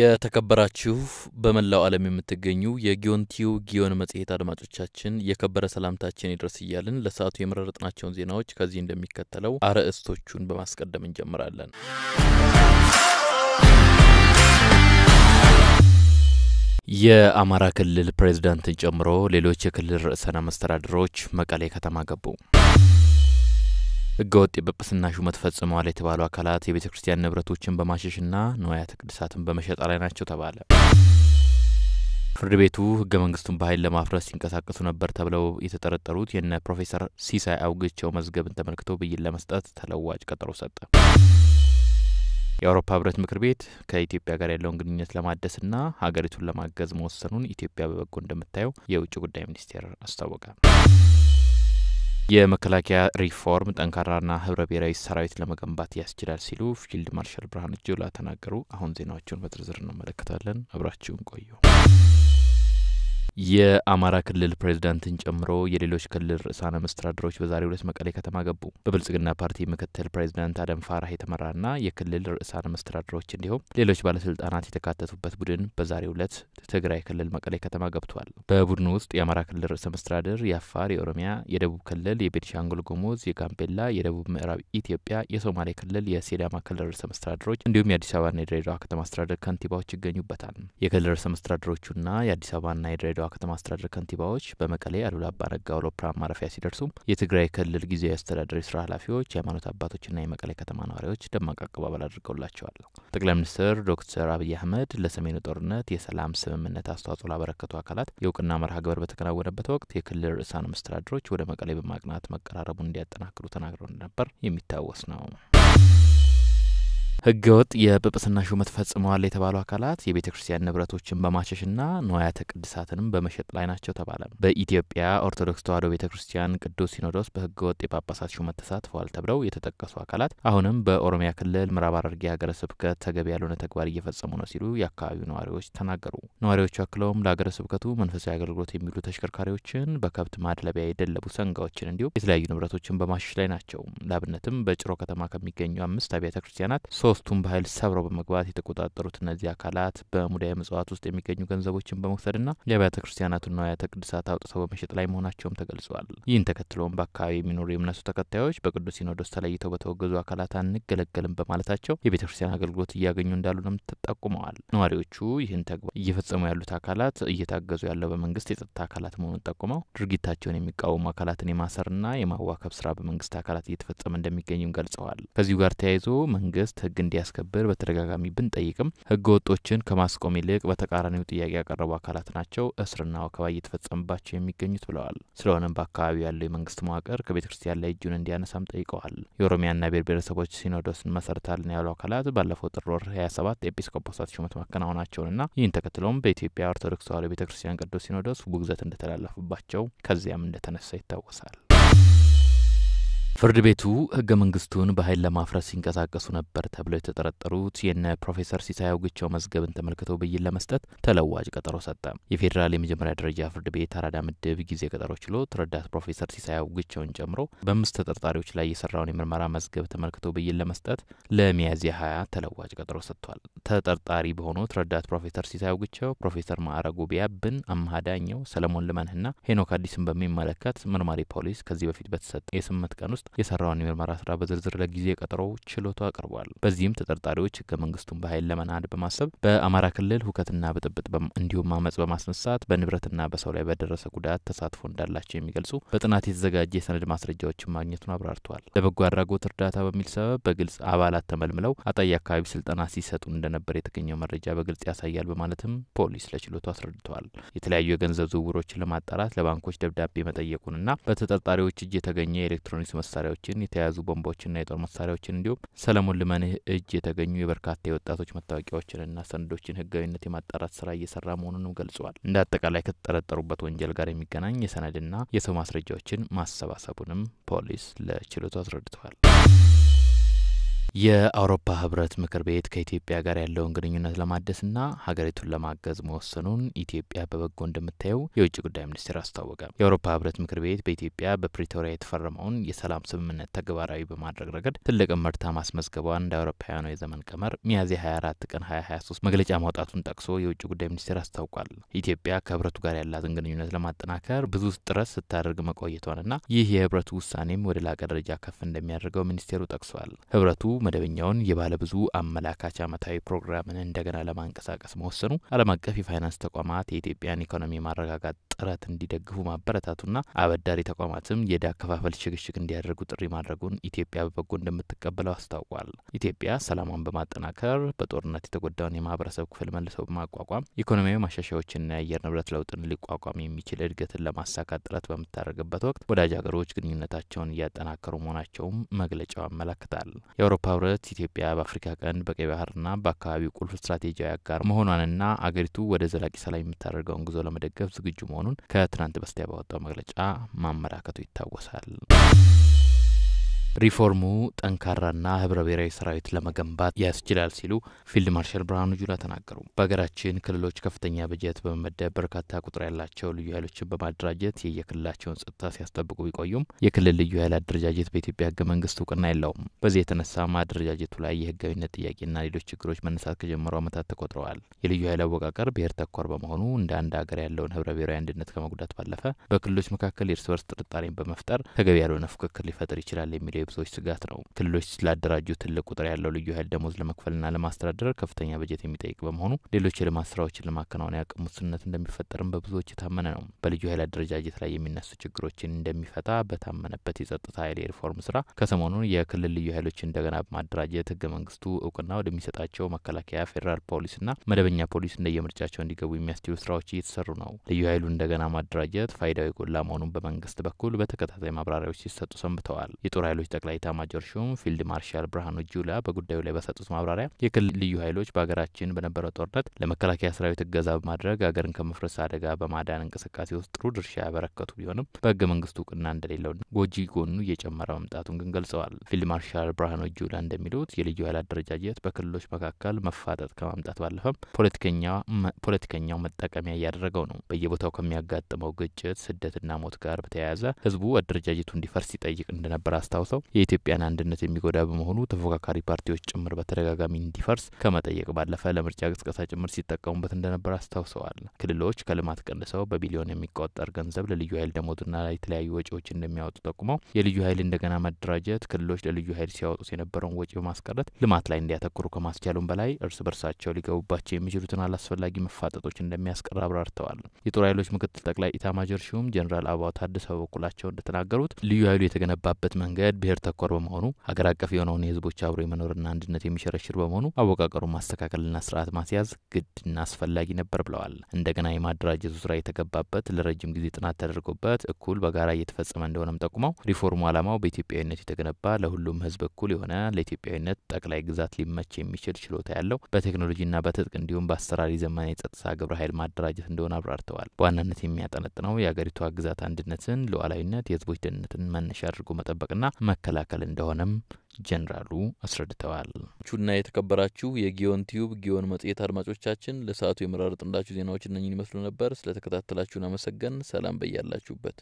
የተከበራችሁ በመላው ዓለም የምትገኙ የጊዮንቲዩ ጊዮን መጽሔት አድማጮቻችን የከበረ ሰላምታችን ይድረስ እያልን ለሰዓቱ የመረጥናቸውን ዜናዎች ከዚህ እንደሚከተለው አርዕስቶቹን በማስቀደም እንጀምራለን። የአማራ ክልል ፕሬዝዳንትን ጨምሮ ሌሎች የክልል ርዕሰና መስተዳድሮች መቀሌ ከተማ ገቡ። ህገወጥ የጵጵስና ሹመት ፈጽመዋል የተባሉ አካላት የቤተ ክርስቲያን ንብረቶችን በማሸሽና ንዋያተ ቅድሳትን በመሸጥ ላይ ናቸው ተባለ። ፍርድ ቤቱ ህገ መንግስቱን በኃይል ለማፍረስ ሲንቀሳቀሱ ነበር ተብለው የተጠረጠሩት የነ ፕሮፌሰር ሲሳይ አውግቸው መዝገብን ተመልክቶ ብይን ለመስጠት ተለዋጭ ቀጠሮ ሰጠ። የአውሮፓ ህብረት ምክር ቤት ከኢትዮጵያ ጋር ያለውን ግንኙነት ለማደስና ሀገሪቱን ለማገዝ መወሰኑን ኢትዮጵያ በበጎ እንደምታየው የውጭ ጉዳይ ሚኒስቴር አስታወቀ። የመከላከያ ሪፎርም ጠንካራና ህብረ ብሔራዊ ሰራዊት ለመገንባት ያስችላል ሲሉ ፊልድ ማርሻል ብርሃኑ ጁላ ተናገሩ። አሁን ዜናዎቹን በዝርዝር እንመለከታለን። አብራችሁን ቆዩ። የአማራ ክልል ፕሬዚዳንትን ጨምሮ የሌሎች ክልል ርዕሳነ መስተዳድሮች በዛሬው ዕለት መቀሌ ከተማ ገቡ። በብልጽግና ፓርቲ ምክትል ፕሬዚዳንት አደም ፋራህ የተመራና የክልል ርዕሳነ መስተዳድሮች እንዲሁም ሌሎች ባለስልጣናት የተካተቱበት ቡድን በዛሬው ዕለት ትግራይ ክልል መቀሌ ከተማ ገብቷል። በቡድኑ ውስጥ የአማራ ክልል ርዕሰ መስተዳድር፣ የአፋር፣ የኦሮሚያ፣ የደቡብ ክልል፣ የቤኒሻንጉል ጉሙዝ፣ የጋምቤላ፣ የደቡብ ምዕራብ ኢትዮጵያ፣ የሶማሌ ክልል፣ የሲዳማ ክልል ርዕሰ መስተዳድሮች እንዲሁም የአዲስ አበባና የድሬዳዋ ከተማ አስተዳደር ከንቲባዎች ይገኙበታል። የክልል ርዕሰ መስተዳድሮቹና የአዲስ አበባና የድሬዳዋ የድሬዳዋ ከተማ አስተዳደር ከንቲባዎች በመቀሌ አሉላ አባነጋ አውሮፕላን ማረፊያ ሲደርሱም የትግራይ ክልል ጊዜያዊ አስተዳደር የስራ ኃላፊዎች፣ የሃይማኖት አባቶችና የመቀሌ ከተማ ነዋሪዎች ደማቅ አቀባበል አድርገውላቸዋል። ጠቅላይ ሚኒስትር ዶክተር አብይ አህመድ ለሰሜኑ ጦርነት የሰላም ስምምነት አስተዋጽኦ ላበረከቱ አካላት የእውቅና መርሃ ግብር በተከናወነበት ወቅት የክልል ርዕሳነ መስተዳድሮች ወደ መቀሌ በማቅናት መቀራረቡን እንዲያጠናክሩ ተናግረው እንደነበር የሚታወስ ነው። ህገወጥ የጵጵስና ሹመት ፈጽመዋል የተባሉ አካላት የቤተ ክርስቲያን ንብረቶችን በማሸሽና ንዋያተ ቅድሳትንም በመሸጥ ላይ ናቸው ተባለ። በኢትዮጵያ ኦርቶዶክስ ተዋሕዶ ቤተ ክርስቲያን ቅዱስ ሲኖዶስ በህገወጥ የጳጳሳት ሹመት ተሳትፈዋል ተብለው የተጠቀሱ አካላት አሁንም በኦሮሚያ ክልል ምዕራብ ሐረርጌ ሀገረ ስብከት ተገቢ ያልሆነ ተግባር እየፈጸሙ ነው ሲሉ የአካባቢው ነዋሪዎች ተናገሩ። ነዋሪዎቹ አክለውም ለሀገረ ስብከቱ መንፈሳዊ አገልግሎት የሚሉ ተሽከርካሪዎችን፣ በከብት ማድለቢያ የደለቡ ሰንጋዎችን እንዲሁም የተለያዩ ንብረቶችን በማሸሽ ላይ ናቸው። ለአብነትም በጭሮ ከተማ ከሚገኙ አምስት አብያተ ክርስቲያናት ሶስቱም በኃይል ሰብረው በመግባት የተቆጣጠሩት እነዚህ አካላት በሙዳየ ምጽዋት ውስጥ የሚገኙ ገንዘቦችን በመውሰድና የአብያተ ክርስቲያናቱን ንዋያተ ቅድሳት አውጥተው በመሸጥ ላይ መሆናቸውም ተገልጿል። ይህን ተከትሎም በአካባቢ የሚኖሩ የእምነቱ ተከታዮች በቅዱስ ሲኖዶስ ተለይተው በተወገዙ አካላት አንገለገልም በማለታቸው የቤተ ክርስቲያን አገልግሎት እያገኙ እንዳሉንም ተጠቁመዋል። ነዋሪዎቹ ይህን ተግባር እየፈጸሙ ያሉት አካላት እየታገዙ ያለው በመንግስት የጸጥታ አካላት መሆኑን ጠቁመው ድርጊታቸውን የሚቃወሙ አካላትን የማሰርና የማዋከብ ስራ በመንግስት አካላት እየተፈጸመ እንደሚገኝም ገልጸዋል። ከዚሁ ጋር ተያይዞ መንግስት ህግ እንዲያስከብር በተደጋጋሚ ብንጠይቅም ህገ ወጦችን ከማስቆም ይልቅ በተቃራኒው ጥያቄ ያቀረቡ አካላት ናቸው እስርና ወከባ እየተፈጸመባቸው የሚገኙት ብለዋል። ስለሆነም በአካባቢው ያለው የመንግስት መዋቅር ከቤተ ክርስቲያን ላይ እጁን እንዲያነሳም ጠይቀዋል። የኦሮሚያና ብሔር ብሔረሰቦች ሲኖዶስ እንመሰርታለን ያሉ አካላት ባለፈው ጥር ወር 27 ኤጲስቆጶሳት ሹመት ማከናወናቸውንና ይህን ተከትሎም በኢትዮጵያ ኦርቶዶክስ ተዋሕዶ ቤተ ክርስቲያን ቅዱስ ሲኖዶስ ውግዘት እንደተላለፉባቸው ከዚያም እንደተነሳ ይታወሳል። ፍርድ ቤቱ ህገ መንግስቱን በኃይል ለማፍረስ ሲንቀሳቀሱ ነበር ተብለው የተጠረጠሩት የነ ፕሮፌሰር ሲሳይ አውግቸው መዝገብን ተመልክቶ ብይን ለመስጠት ተለዋጭ ቀጠሮ ሰጠ። የፌዴራል የመጀመሪያ ደረጃ ፍርድ ቤት አራዳ ምድብ ጊዜ ቀጠሮ ችሎት ረዳት ፕሮፌሰር ሲሳይ አውግቸውን ጨምሮ በአምስት ተጠርጣሪዎች ላይ የሰራውን የምርመራ መዝገብ ተመልክቶ ብይን ለመስጠት ለሚያዝያ ሀያ ተለዋጭ ቀጠሮ ሰጥቷል። ተጠርጣሪ በሆኑት ረዳት ፕሮፌሰር ሲሳይ አውግቸው፣ ፕሮፌሰር ማዕረጉ ቢያብን፣ አምሃ ዳኘው፣ ሰለሞን ልመንህና ሄኖክ አዲስን በሚመለከት ምርማሪ ፖሊስ ከዚህ በፊት በተሰጠ የስምንት ቀን ውስጥ የሰራውን የምርመራ ስራ በዝርዝር ለጊዜ ቀጠሮ ችሎቱ አቅርቧል። በዚህም ተጠርጣሪዎች ህገ መንግስቱን በኃይል ለመናድ በማሰብ በአማራ ክልል ሁከትና ብጥብጥ እንዲሁም አመፅ በማስነሳት በንብረትና በሰው ላይ በደረሰ ጉዳት ተሳትፎ እንዳላቸው የሚገልጹ በጥናት የተዘጋጀ የሰነድ ማስረጃዎችን ማግኘቱን አብራርተዋል። ለበጎ አድራጎት እርዳታ በሚል ሰበብ በግልጽ አባላት ተመልምለው አጣይ አካባቢ ስልጠና ሲሰጡ እንደነበር የተገኘው መረጃ በግልጽ ያሳያል በማለትም ፖሊስ ለችሎቱ አስረድተዋል። የተለያዩ የገንዘብ ዝውውሮችን ለማጣራት ለባንኮች ደብዳቤ መጠየቁንና በተጠርጣሪዎች እጅ የተገኘ የኤሌክትሮኒክስ መሳሪያ መሳሪያዎችን፣ የተያዙ ቦምቦችና የጦር መሳሪያዎችን እንዲሁም ሰለሞን ልመንህ እጅ የተገኙ የበርካታ የወጣቶች መታወቂያዎችንና ሰነዶችን ህጋዊነት የማጣራት ስራ እየሰራ መሆኑንም ገልጸዋል። እንደ አጠቃላይ ከተጠረጠሩበት ወንጀል ጋር የሚገናኝ የሰነድና የሰው ማስረጃዎችን ማሰባሰቡንም ፖሊስ ለችሎቱ አስረድተዋል። የአውሮፓ ህብረት ምክር ቤት ከኢትዮጵያ ጋር ያለውን ግንኙነት ለማደስና ሀገሪቱን ለማገዝ መወሰኑን ኢትዮጵያ በበጎ እንደምታየው የውጭ ጉዳይ ሚኒስቴር አስታወቀ። የአውሮፓ ህብረት ምክር ቤት በኢትዮጵያ በፕሪቶሪያ የተፈረመውን የሰላም ስምምነት ተግባራዊ በማድረግ ረገድ ትልቅ እመርታ ማስመዝገቧን እንደ አውሮፓውያኑ የዘመን ቀመር ሚያዝያ 24 ቀን 2023 መግለጫ ማውጣቱን ጠቅሶ የውጭ ጉዳይ ሚኒስቴር አስታውቋል። ኢትዮጵያ ከህብረቱ ጋር ያላትን ግንኙነት ለማጠናከር ብዙ ጥረት ስታደርግ መቆየቷንና ይህ የህብረቱ ውሳኔም ወደ ላቀ ደረጃ ከፍ እንደሚያደርገው ሚኒስቴሩ ጠቅሷል። ህብረቱ መደበኛውን የባለብዙ አመላካች አመታዊ ፕሮግራምን እንደገና ለማንቀሳቀስ መወሰኑ ዓለም አቀፍ የፋይናንስ ተቋማት የኢትዮጵያን ኢኮኖሚ ማረጋጋት ጥረት እንዲደግፉ ማበረታቱና አበዳሪ ተቋማትም የዕዳ አከፋፈል ሽግሽግ እንዲያደርጉ ጥሪ ማድረጉን ኢትዮጵያ በበጎ እንደምትቀበለው አስታውቋል። ኢትዮጵያ ሰላሟን በማጠናከር በጦርነት የተጎዳውን የማህበረሰብ ክፍል መልሰው በማቋቋም ኢኮኖሚያዊ ማሻሻያዎችንና የአየር ንብረት ለውጥን ሊቋቋም የሚችል እድገትን ለማሳካት ጥረት በምታደርግበት ወቅት ወዳጅ ሀገሮች ግንኙነታቸውን እያጠናከሩ መሆናቸውም መግለጫው አመላክታል። የአውሮፓ የአውሮፓ ህብረት ኢትዮጵያ በአፍሪካ ቀንድ በቀይ ባህርና በአካባቢው ቁልፍ ስትራቴጂያዊ አጋር መሆኗንና አገሪቱ ወደ ዘላቂ ሰላም የምታደርገውን ጉዞ ለመደገፍ ዝግጁ መሆኑን ከትናንት በስቲያ ባወጣው መግለጫ ማመላከቱ ይታወሳል። ሪፎርሙ ጠንካራና ህብረ ብሔራዊ ሰራዊት ለመገንባት ያስችላል ሲሉ ፊልድ ማርሻል ብርሃኑ ጁላ ተናገሩ። በሀገራችን ክልሎች ከፍተኛ በጀት በመመደብ በርካታ ቁጥር ያላቸው ልዩ ኃይሎችን በማደራጀት የየክልላቸውን ጸጥታ ሲያስጠብቁ ቢቆዩም የክልል ልዩ ኃይል አደረጃጀት በኢትዮጵያ ህገ መንግስት እውቅና የለውም። በዚህ የተነሳ አደረጃጀቱ ላይ የህጋዊነት ጥያቄና ሌሎች ችግሮች መነሳት ከጀመሩ ዓመታት ተቆጥረዋል። የልዩ ኃይል አወቃቀር ብሔር ተኮር በመሆኑ እንደ አንድ ሀገር ያለውን ህብረ ብሔራዊ አንድነት ከመጉዳት ባለፈ በክልሎች መካከል የእርስ በርስ ጥርጣሬን በመፍጠር ተገቢ ያልሆነ ፉክክር ሊፈጥር ይችላል የሚለው የብዙዎች ስጋት ነው። ክልሎች ስላደራጁ ትልቅ ቁጥር ያለው ልዩ ኃይል ደሞዝ ለመክፈልና ለማስተዳደር ከፍተኛ በጀት የሚጠይቅ በመሆኑ ሌሎች የልማት ስራዎችን ለማከናወን ያቅም ውስንነት እንደሚፈጠርም በብዙዎች የታመነ ነው። በልዩ ኃይል አደረጃጀት ላይ የሚነሱ ችግሮችን እንደሚፈታ በታመነበት የጸጥታ ኃይል የሪፎርም ስራ ከሰሞኑን የክልል ልዩ ኃይሎች እንደገና በማደራጀት ህገ መንግስቱ እውቅና ወደሚሰጣቸው መከላከያ፣ ፌዴራል ፖሊስና መደበኛ ፖሊስ እንደየምርጫቸው እንዲገቡ የሚያስችሉ ስራዎች እየተሰሩ ነው። ልዩ ኃይሉ እንደገና ማደራጀት ፋይዳው የጎላ መሆኑን በመንግስት በኩል በተከታታይ ማብራሪያዎች ሲሰጡ ሰንብተዋል። የጦር ኃይሎች ጠቅላይ ታማጆር ሹም ፊልድ ማርሻል ብርሃኑ ጁላ በጉዳዩ ላይ በሰጡት ማብራሪያ የክልል ልዩ ኃይሎች በሀገራችን በነበረው ጦርነት ለመከላከያ ሰራዊት እገዛ በማድረግ ሀገርን ከመፍረስ አደጋ በማዳን እንቅስቃሴ ውስጥ ጥሩ ድርሻ ያበረከቱ ቢሆንም በህገ መንግስቱ እውቅና እንደሌለው ጎጂ ጎኑ እየጨመረ መምጣቱን ግን ገልጸዋል። ፊልድ ማርሻል ብርሃኑ ጁላ እንደሚሉት የልዩ ኃይል አደረጃጀት በክልሎች መካከል መፋጠጥ ከማምጣት ባለፈም ፖለቲከኛው መጠቀሚያ እያደረገው ነው። በየቦታው ከሚያጋጥመው ግጭት፣ ስደትና ሞት ጋር በተያያዘ ህዝቡ አደረጃጀቱ እንዲፈርስ ይጠይቅ እንደነበር አስታውሰው ያለው የኢትዮጵያን አንድነት የሚጎዳ በመሆኑ ተፎካካሪ ፓርቲዎች ጭምር በተደጋጋሚ እንዲፈርስ ከመጠየቅ ባለፈ ለምርጫ ቅስቀሳ ጭምር ሲጠቀሙበት እንደነበር አስታውሰዋል። ክልሎች ከልማት ቀንሰው በቢሊዮን የሚቆጠር ገንዘብ ለልዩ ኃይል ደሞዝና የተለያዩ ወጪዎች እንደሚያወጡ ጠቁመው የልዩ ኃይል እንደገና መደራጀት ክልሎች ለልዩ ኃይል ሲያወጡት የነበረውን ወጪ በማስቀረት ልማት ላይ እንዲያተኩሩ ከማስቻሉም በላይ እርስ በርሳቸው ሊገቡባቸው የሚችሉትን አላስፈላጊ መፋጠጦች እንደሚያስቀር አብራርተዋል። የጦር ኃይሎች ምክትል ጠቅላይ ኢታማጆር ሹም ጀኔራል አበባው ታደሰ በበኩላቸው እንደተናገሩት ልዩ ኃይሉ የተገነባበት መንገድ ብሔር ተኮር በመሆኑ ሀገር አቀፍ የሆነውን የህዝቦች አብሮ የመኖርና አንድነት የሚሸረሽር በመሆኑ አወቃቀሩ ማስተካከልና ስርዓት ማስያዝ ግድና አስፈላጊ ነበር ብለዋል። እንደገና የማደራጀቱ ስራ የተገባበት ለረጅም ጊዜ ጥናት ተደርጎበት እኩል በጋራ እየተፈጸመ እንደሆነም ጠቁመው ሪፎርሙ ዓላማው በኢትዮጵያዊነት የተገነባ ለሁሉም ህዝብ እኩል የሆነ ለኢትዮጵያዊነት ጠቅላይ ግዛት ሊመች የሚችል ችሎታ ያለው በቴክኖሎጂና በትጥቅ እንዲሁም በአሰራሪ ዘመናዊ የጸጥታ ግብረ ኃይል ማደራጀት እንደሆነ አብራርተዋል። በዋናነት የሚያጠነጥነው የአገሪቷ ግዛት አንድነትን፣ ሉዓላዊነት፣ የህዝቦች ደህንነትን መነሻ አድርጎ መጠበቅና ለመከላከል እንደሆነም ጀኔራሉ አስረድተዋል። ቹና የተከበራችሁ የጊዮን ቲዩብ ጊዮን መጽሔት አድማጮቻችን ለሰዓቱ የመራረጥንላችሁ ዜናዎች እነኝን ይመስሉ ነበር። ስለተከታተላችሁን አመሰገን። ሰላም በያላችሁበት